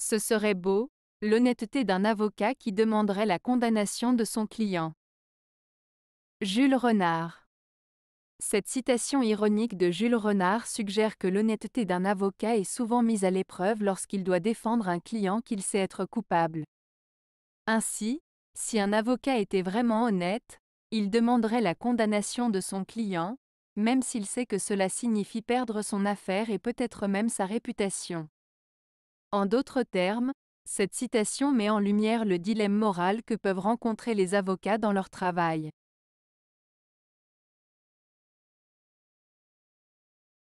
Ce serait beau, l'honnêteté d'un avocat qui demanderait la condamnation de son client. Jules Renard. Cette citation ironique de Jules Renard suggère que l'honnêteté d'un avocat est souvent mise à l'épreuve lorsqu'il doit défendre un client qu'il sait être coupable. Ainsi, si un avocat était vraiment honnête, il demanderait la condamnation de son client, même s'il sait que cela signifie perdre son affaire et peut-être même sa réputation. En d'autres termes, cette citation met en lumière le dilemme moral que peuvent rencontrer les avocats dans leur travail.